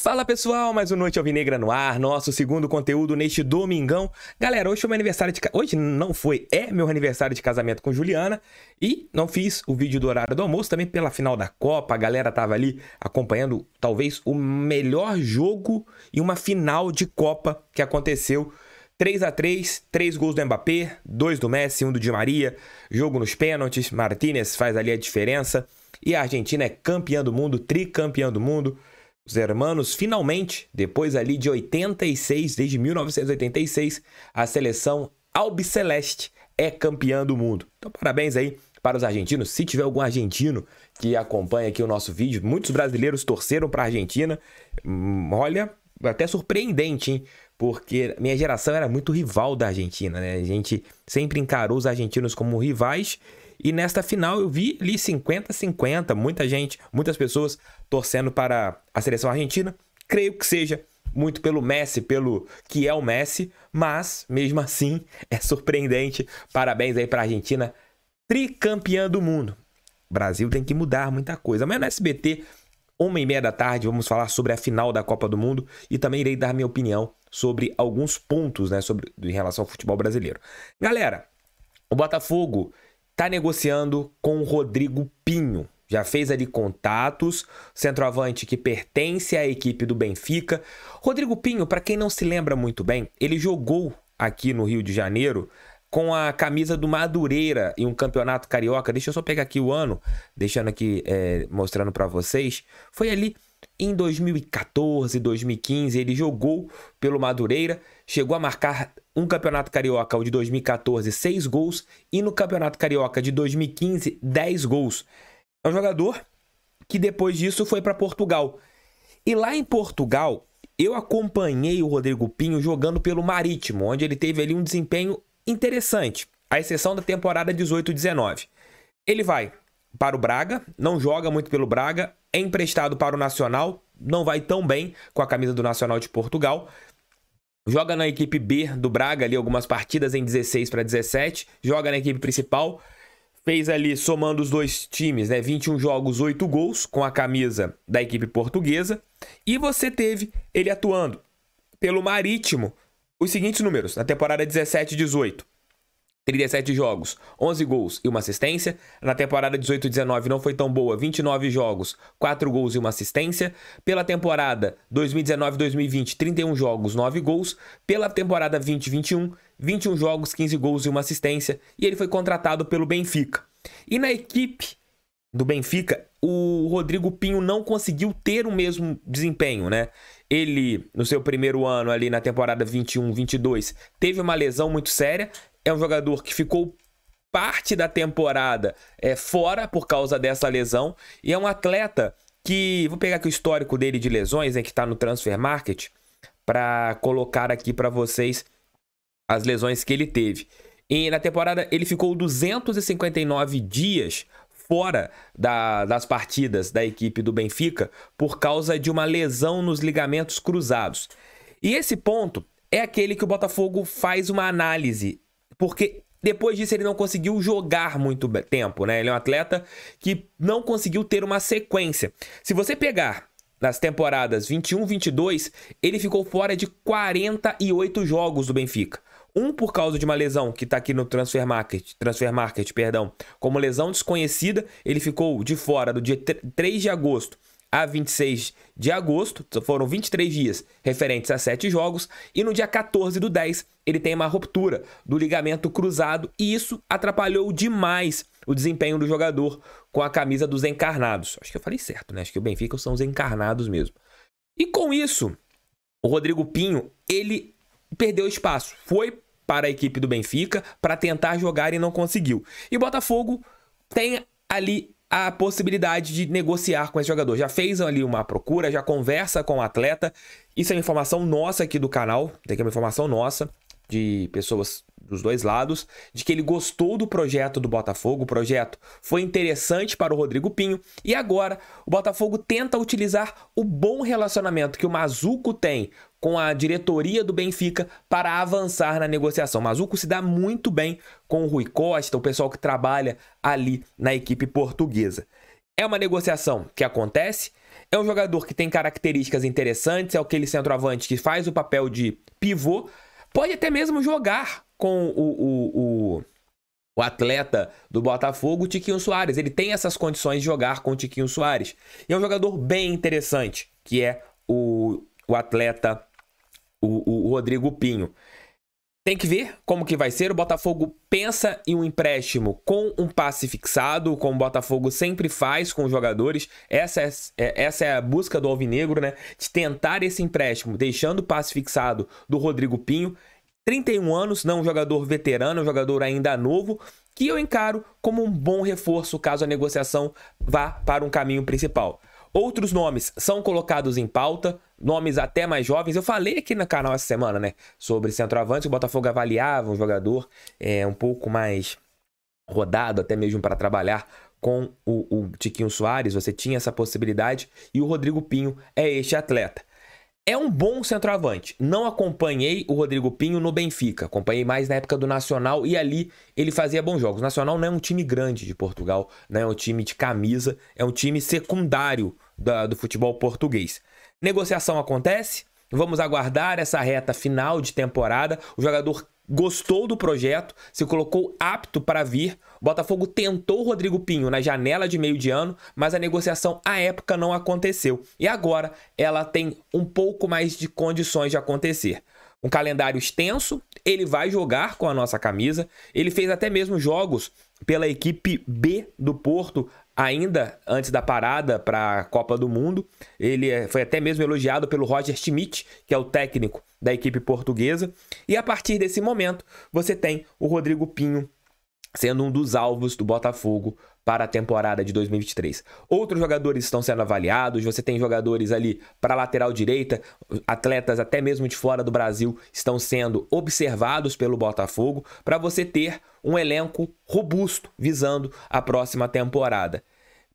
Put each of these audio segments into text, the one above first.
Fala pessoal, mais uma Noite Alvinegra no ar, nosso segundo conteúdo neste domingão. Galera, hoje foi é meu aniversário de... Hoje não foi, é meu aniversário de casamento com Juliana. E não fiz o vídeo do horário do almoço, também pela final da Copa. A galera tava ali acompanhando talvez o melhor jogo e uma final de Copa que aconteceu 3 a 3 3 gols do Mbappé, 2 do Messi, 1 um do Di Maria, jogo nos pênaltis, Martinez faz ali a diferença. E a Argentina é campeã do mundo, tricampeã do mundo. Os hermanos, finalmente, depois ali de 86, desde 1986, a seleção albiceleste é campeã do mundo. Então, parabéns aí para os argentinos. Se tiver algum argentino que acompanha aqui o nosso vídeo, muitos brasileiros torceram para a Argentina. Hum, olha, até surpreendente, hein? Porque minha geração era muito rival da Argentina, né? A gente sempre encarou os argentinos como rivais e nesta final eu vi ali 50-50, muita gente, muitas pessoas torcendo para a seleção argentina. Creio que seja muito pelo Messi, pelo que é o Messi, mas mesmo assim é surpreendente. Parabéns aí para a Argentina, tricampeã do mundo. O Brasil tem que mudar muita coisa. Amanhã no SBT, uma e meia da tarde, vamos falar sobre a final da Copa do Mundo e também irei dar minha opinião sobre alguns pontos né, sobre, em relação ao futebol brasileiro. Galera, o Botafogo está negociando com o Rodrigo Pinho. Já fez ali contatos, centroavante que pertence à equipe do Benfica. Rodrigo Pinho, para quem não se lembra muito bem, ele jogou aqui no Rio de Janeiro com a camisa do Madureira em um campeonato carioca. Deixa eu só pegar aqui o ano, deixando aqui, é, mostrando para vocês. Foi ali em 2014, 2015, ele jogou pelo Madureira, chegou a marcar um Campeonato Carioca o de 2014, 6 gols, e no Campeonato Carioca de 2015, 10 gols. É um jogador que depois disso foi para Portugal. E lá em Portugal, eu acompanhei o Rodrigo Pinho jogando pelo Marítimo, onde ele teve ali um desempenho interessante, à exceção da temporada 18-19. Ele vai para o Braga, não joga muito pelo Braga, é emprestado para o Nacional, não vai tão bem com a camisa do Nacional de Portugal. Joga na equipe B do Braga ali algumas partidas em 16 para 17, joga na equipe principal, fez ali somando os dois times, né, 21 jogos, 8 gols com a camisa da equipe portuguesa. E você teve ele atuando pelo Marítimo os seguintes números na temporada 17 e 18. 37 jogos, 11 gols e uma assistência. Na temporada 18-19 não foi tão boa, 29 jogos, 4 gols e uma assistência. Pela temporada 2019-2020, 31 jogos, 9 gols. Pela temporada 2021, 21 jogos, 15 gols e uma assistência. E ele foi contratado pelo Benfica. E na equipe do Benfica, o Rodrigo Pinho não conseguiu ter o mesmo desempenho, né? Ele, no seu primeiro ano ali na temporada 21-22, teve uma lesão muito séria é um jogador que ficou parte da temporada é, fora por causa dessa lesão e é um atleta que vou pegar aqui o histórico dele de lesões, né, que está no transfer market para colocar aqui para vocês as lesões que ele teve. E na temporada ele ficou 259 dias fora da, das partidas da equipe do Benfica por causa de uma lesão nos ligamentos cruzados. E esse ponto é aquele que o Botafogo faz uma análise porque depois disso ele não conseguiu jogar muito tempo, né? Ele é um atleta que não conseguiu ter uma sequência. Se você pegar nas temporadas 21, 22, ele ficou fora de 48 jogos do Benfica. Um por causa de uma lesão que está aqui no Transfer Market, Transfer Market, perdão, como lesão desconhecida, ele ficou de fora do dia 3 de agosto a 26 de agosto, foram 23 dias referentes a 7 jogos, e no dia 14 do 10 ele tem uma ruptura do ligamento cruzado e isso atrapalhou demais o desempenho do jogador com a camisa dos encarnados. Acho que eu falei certo, né? Acho que o Benfica são os encarnados mesmo. E com isso, o Rodrigo Pinho, ele perdeu espaço, foi para a equipe do Benfica para tentar jogar e não conseguiu. E Botafogo tem ali a possibilidade de negociar com esse jogador. Já fez ali uma procura, já conversa com o atleta. Isso é uma informação nossa aqui do canal, tem que é uma informação nossa de pessoas dos dois lados, de que ele gostou do projeto do Botafogo, o projeto foi interessante para o Rodrigo Pinho e agora o Botafogo tenta utilizar o bom relacionamento que o Mazuco tem com a diretoria do Benfica para avançar na negociação. Mazuco se dá muito bem com o Rui Costa, o pessoal que trabalha ali na equipe portuguesa. É uma negociação que acontece, é um jogador que tem características interessantes, é aquele centroavante que faz o papel de pivô, pode até mesmo jogar com o, o, o, o atleta do Botafogo, o Tiquinho Soares. Ele tem essas condições de jogar com o Tiquinho Soares. E é um jogador bem interessante, que é o, o atleta o, o Rodrigo Pinho. Tem que ver como que vai ser. O Botafogo pensa em um empréstimo com um passe fixado, como o Botafogo sempre faz com os jogadores. Essa é, é essa é a busca do Alvinegro, né? De tentar esse empréstimo, deixando o passe fixado do Rodrigo Pinho. 31 anos, não um jogador veterano, um jogador ainda novo, que eu encaro como um bom reforço caso a negociação vá para um caminho principal. Outros nomes são colocados em pauta, nomes até mais jovens. Eu falei aqui no canal essa semana, né? Sobre centroavantes, o Botafogo avaliava um jogador é, um pouco mais rodado, até mesmo para trabalhar com o, o Tiquinho Soares. Você tinha essa possibilidade e o Rodrigo Pinho é este atleta. É um bom centroavante. Não acompanhei o Rodrigo Pinho no Benfica. Acompanhei mais na época do Nacional e ali ele fazia bons jogos. O Nacional não é um time grande de Portugal, não é um time de camisa, é um time secundário da, do futebol português. Negociação acontece. Vamos aguardar essa reta final de temporada. O jogador gostou do projeto, se colocou apto para vir. O Botafogo tentou Rodrigo Pinho na janela de meio de ano, mas a negociação à época não aconteceu. E agora ela tem um pouco mais de condições de acontecer. Um calendário extenso, ele vai jogar com a nossa camisa. Ele fez até mesmo jogos pela equipe B do Porto ainda antes da parada para a Copa do Mundo. Ele é, foi até mesmo elogiado pelo Roger Schmidt, que é o técnico da equipe portuguesa. E a partir desse momento, você tem o Rodrigo Pinho sendo um dos alvos do Botafogo para a temporada de 2023. Outros jogadores estão sendo avaliados, você tem jogadores ali para lateral direita, atletas até mesmo de fora do Brasil estão sendo observados pelo Botafogo para você ter um elenco robusto visando a próxima temporada.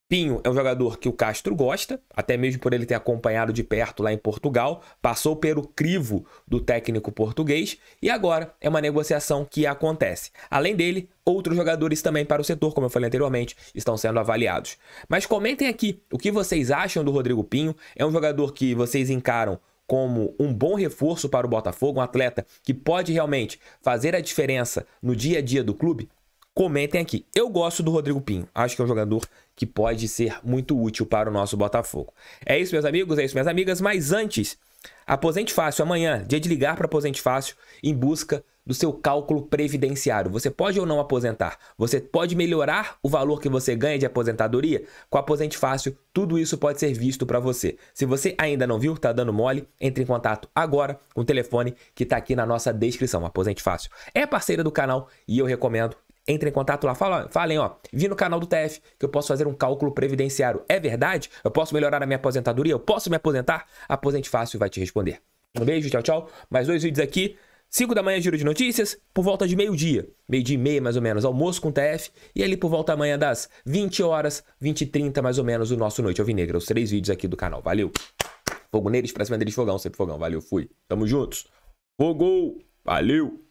Pinho é um jogador que o Castro gosta, até mesmo por ele ter acompanhado de perto lá em Portugal, passou pelo crivo do técnico português e agora é uma negociação que acontece. Além dele, outros jogadores também para o setor, como eu falei anteriormente, estão sendo avaliados. Mas comentem aqui o que vocês acham do Rodrigo Pinho. É um jogador que vocês encaram como um bom reforço para o Botafogo, um atleta que pode realmente fazer a diferença no dia a dia do clube, comentem aqui. Eu gosto do Rodrigo Pinho. Acho que é um jogador que pode ser muito útil para o nosso Botafogo. É isso, meus amigos, é isso, minhas amigas. Mas antes Aposente Fácil, amanhã, dia de ligar para Aposente Fácil em busca do seu cálculo previdenciário. Você pode ou não aposentar? Você pode melhorar o valor que você ganha de aposentadoria? Com Aposente Fácil, tudo isso pode ser visto para você. Se você ainda não viu, tá dando mole, entre em contato agora com o telefone que está aqui na nossa descrição. Aposente Fácil é parceira do canal e eu recomendo entre em contato lá, fala, falem, ó, vi no canal do TF que eu posso fazer um cálculo previdenciário. É verdade? Eu posso melhorar a minha aposentadoria? Eu posso me aposentar? Aposente Fácil vai te responder. Um beijo, tchau, tchau. Mais dois vídeos aqui. 5 da manhã, giro de notícias, por volta de meio-dia, meio-dia e meia mais ou menos, almoço com o TF, e ali por volta amanhã das 20 horas, 20 e 30 mais ou menos, o nosso Noite Alvinegra, os três vídeos aqui do canal. Valeu! Fogo neles, pra cima deles, fogão, sempre fogão. Valeu, fui. Tamo juntos. Fogou! Valeu!